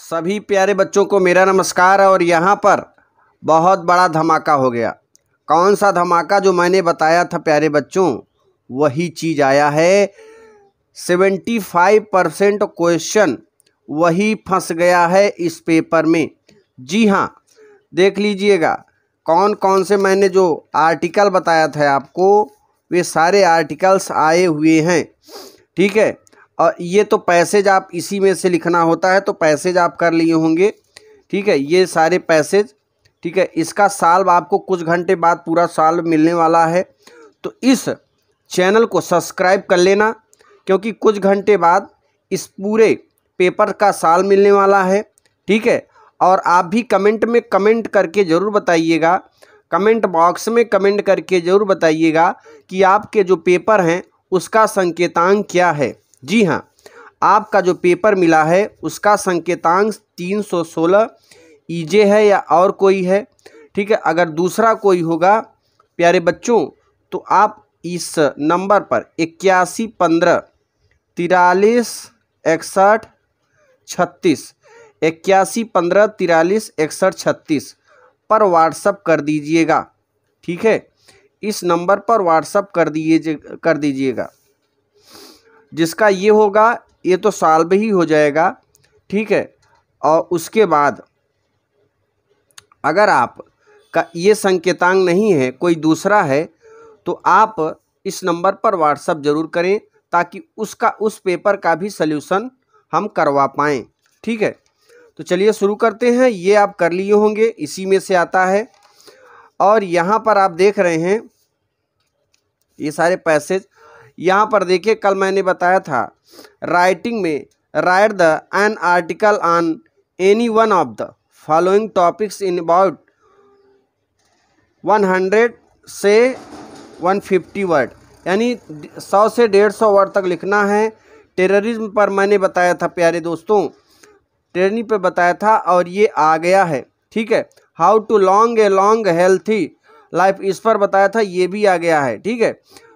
सभी प्यारे बच्चों को मेरा नमस्कार और यहाँ पर बहुत बड़ा धमाका हो गया कौन सा धमाका जो मैंने बताया था प्यारे बच्चों वही चीज़ आया है सेवेंटी फाइव परसेंट क्वेश्चन वही फंस गया है इस पेपर में जी हाँ देख लीजिएगा कौन कौन से मैंने जो आर्टिकल बताया था आपको वे सारे आर्टिकल्स आए हुए हैं ठीक है और ये तो पैसेज आप इसी में से लिखना होता है तो पैसेज आप कर लिए होंगे ठीक है ये सारे पैसेज ठीक है इसका साल्व आपको कुछ घंटे बाद पूरा साल्व मिलने वाला है तो इस चैनल को सब्सक्राइब कर लेना क्योंकि कुछ घंटे बाद इस पूरे पेपर का साल मिलने वाला है ठीक है और आप भी कमेंट में कमेंट करके ज़रूर बताइएगा कमेंट बॉक्स में कमेंट करके ज़रूर बताइएगा कि आपके जो पेपर हैं उसका संकेतांक क्या है जी हाँ आपका जो पेपर मिला है उसका संकेतांक तीन सौ सोलह जे e है या और कोई है ठीक है अगर दूसरा कोई होगा प्यारे बच्चों तो आप इस नंबर पर इक्यासी पंद्रह तिरालीस इकसठ छत्तीस इक्यासी पंद्रह तिरालीस इकसठ छत्तीस पर व्हाट्सअप कर दीजिएगा ठीक है इस नंबर पर व्हाट्सअप कर दीजिए कर दीजिएगा जिसका ये होगा ये तो साल में ही हो जाएगा ठीक है और उसके बाद अगर आप का ये संकेतांग नहीं है कोई दूसरा है तो आप इस नंबर पर व्हाट्सअप ज़रूर करें ताकि उसका उस पेपर का भी सल्यूशन हम करवा पाएँ ठीक है तो चलिए शुरू करते हैं ये आप कर लिए होंगे इसी में से आता है और यहाँ पर आप देख रहे हैं ये सारे पैसेज यहाँ पर देखिए कल मैंने बताया था राइटिंग में write the an article on any one of the following topics in about one hundred से वन फिफ्टी वर्ड यानी सौ से डेढ़ सौ वर्ड तक लिखना है टेररिज्म पर मैंने बताया था प्यारे दोस्तों टेरनी पे बताया था और ये आ गया है ठीक है how to long a long healthy life इस पर बताया था ये भी आ गया है ठीक है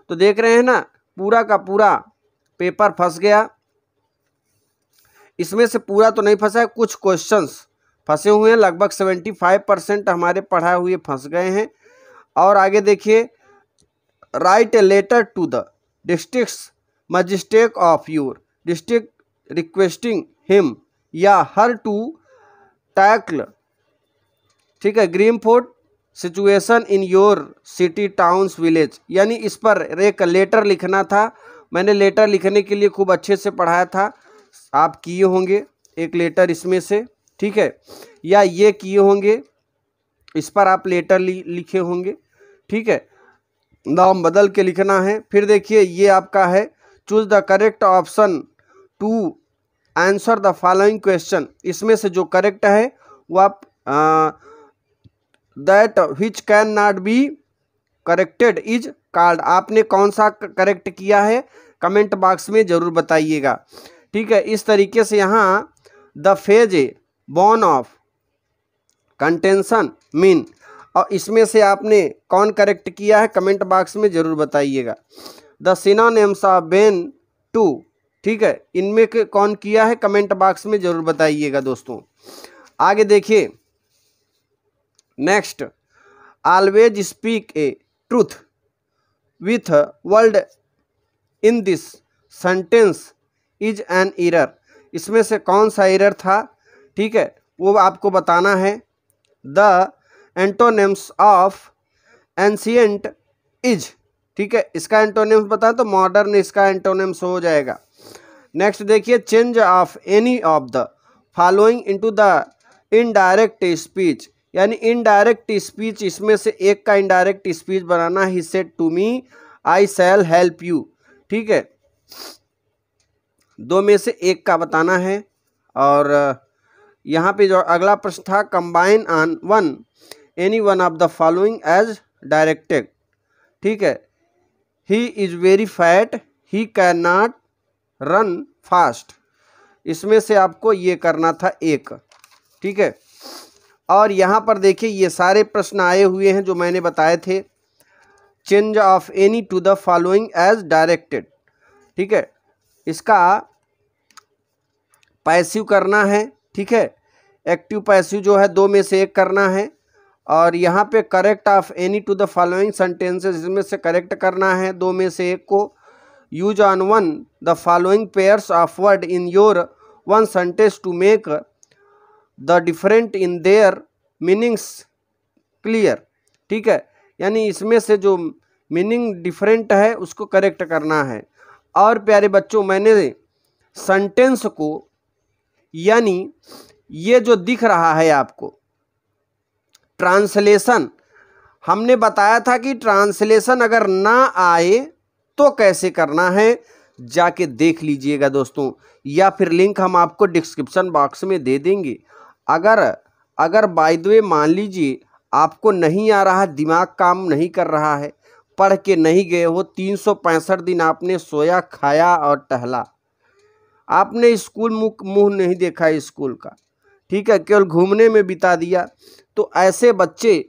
तो देख रहे हैं ना पूरा का पूरा पेपर फंस गया इसमें से पूरा तो नहीं फंसा है कुछ क्वेश्चंस फंसे हुए हैं लगभग सेवेंटी फाइव परसेंट हमारे पढ़ाए हुए फंस गए हैं और आगे देखिए write a letter to the district magistrate of your district requesting him या हर टू टैकल ठीक है grim fort situation in your city towns village यानी इस पर एक लेटर लिखना था मैंने लेटर लिखने के लिए खूब अच्छे से पढ़ाया था आप किए होंगे एक लेटर इसमें से ठीक है या ये किए होंगे इस पर आप लेटर लि, लिखे होंगे ठीक है नाम बदल के लिखना है फिर देखिए ये आपका है choose the correct option to answer the following question इसमें से जो करेक्ट है वो आप आ, that which can not be corrected is called आपने कौन सा करेक्ट किया है कमेंट बॉक्स में ज़रूर बताइएगा ठीक है इस तरीके से यहाँ the phrase a bone of contention mean और इसमें से आपने कौन करेक्ट किया है कमेंट बॉक्स में ज़रूर बताइएगा the names of Ben two ठीक है इनमें कौन किया है कमेंट बॉक्स में ज़रूर बताइएगा दोस्तों आगे देखिए next always speak a truth with world in this sentence is an error इसमें से कौन सा इरर था ठीक है वो आपको बताना है the antonyms of ancient is ठीक है इसका एंटोनेम्स बताएं तो मॉडर्न इसका एंटोनेम्स हो जाएगा नेक्स्ट देखिए change of any of the following into the indirect speech यानी इनडायरेक्ट स्पीच इसमें से एक का इनडायरेक्ट स्पीच बनाना ही said to me I shall help you ठीक है दो में से एक का बताना है और यहाँ पे जो अगला प्रश्न था combine on one any one of the following as directed ठीक है he is very fat he can not run fast इसमें से आपको ये करना था एक ठीक है और यहाँ पर देखिए ये सारे प्रश्न आए हुए हैं जो मैंने बताए थे change of any two the following as directed ठीक है इसका पैसिव करना है ठीक है एक्टिव पैसिव जो है दो में से एक करना है और यहाँ पे correct of any two the following sentences इसमें से करेक्ट करना है दो में से एक को use on one the following pairs of word in your own sentence to make the different in their meanings clear ठीक है यानी इसमें से जो मीनिंग डिफरेंट है उसको करेक्ट करना है और प्यारे बच्चों मैंने सेंटेंस को यानी ये जो दिख रहा है आपको ट्रांसलेशन हमने बताया था कि ट्रांसलेशन अगर ना आए तो कैसे करना है जाके देख लीजिएगा दोस्तों या फिर लिंक हम आपको डिस्क्रिप्शन बॉक्स में दे देंगे अगर अगर बाय द वे मान लीजिए आपको नहीं आ रहा दिमाग काम नहीं कर रहा है पढ़ के नहीं गए हो तीन सौ पैंसठ दिन आपने सोया खाया और टहला आपने स्कूल मुँह नहीं देखा स्कूल का ठीक है केवल घूमने में बिता दिया तो ऐसे बच्चे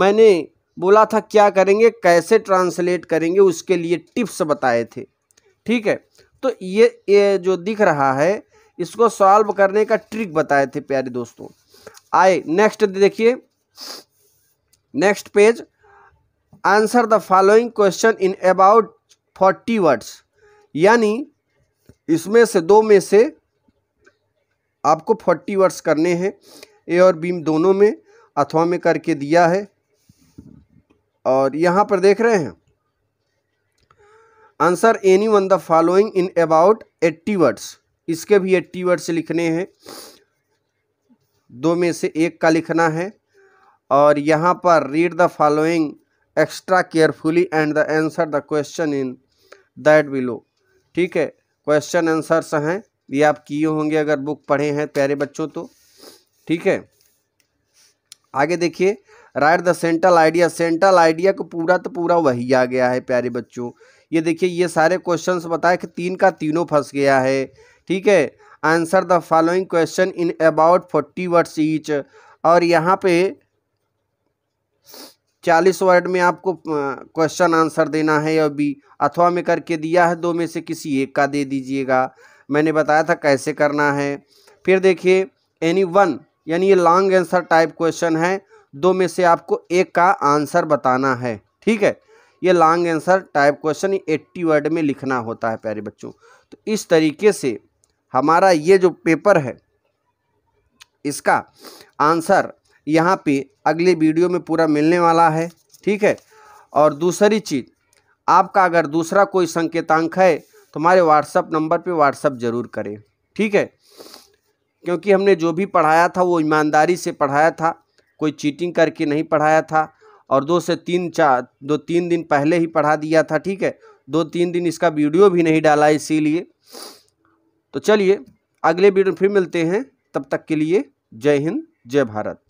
मैंने बोला था क्या करेंगे कैसे ट्रांसलेट करेंगे उसके लिए टिप्स बताए थे ठीक है तो ये ये जो दिख रहा है इसको सॉल्व करने का ट्रिक बताए थे प्यारे दोस्तों आए नेक्स्ट देखिए next page answer the following question in about forty words यानी इसमें से दो में से आपको फोर्टी वर्ड्स करने हैं ए और बी दोनों में अथवा में करके दिया है और यहाँ पर देख रहे हैं answer any one the following in about eighty words इसके भी एट्टी वर्ड्स लिखने हैं दो में से एक का लिखना है और यहाँ पर read the following extract carefully and the answer the question in that below ठीक है क्वेश्चन आंसर्स हैं ये आप किए होंगे अगर बुक पढ़े हैं प्यारे बच्चों तो ठीक है आगे देखिए write the central idea central idea को पूरा तो पूरा वही आ गया है प्यारे बच्चों ये देखिए ये सारे क्वेश्चंस बताए कि तीन का तीनों फंस गया है ठीक है answer the following question in about forty words each और यहाँ पे चालीस वर्ड में आपको क्वेश्चन आंसर देना है अभी बी अथवा में करके दिया है दो में से किसी एक का दे दीजिएगा मैंने बताया था कैसे करना है फिर देखिए एनी वन यानी ये लॉन्ग आंसर टाइप क्वेश्चन है दो में से आपको एक का आंसर बताना है ठीक है ये long answer type question eighty word में लिखना होता है प्यारे बच्चों तो इस तरीके से हमारा ये जो पेपर है इसका आंसर यहाँ पे अगले वीडियो में पूरा मिलने वाला है ठीक है और दूसरी चीज़ आपका अगर दूसरा कोई संकेतांक है तो हमारे व्हाट्सअप नंबर पे व्हाट्सअप ज़रूर करें ठीक है क्योंकि हमने जो भी पढ़ाया था वो ईमानदारी से पढ़ाया था कोई चीटिंग करके नहीं पढ़ाया था और दो से तीन चार दो तीन दिन पहले ही पढ़ा दिया था ठीक है दो तीन दिन इसका वीडियो भी नहीं डाला इसीलिए तो चलिए अगले वीडियो में फिर मिलते हैं तब तक के लिए जय हिंद जय भारत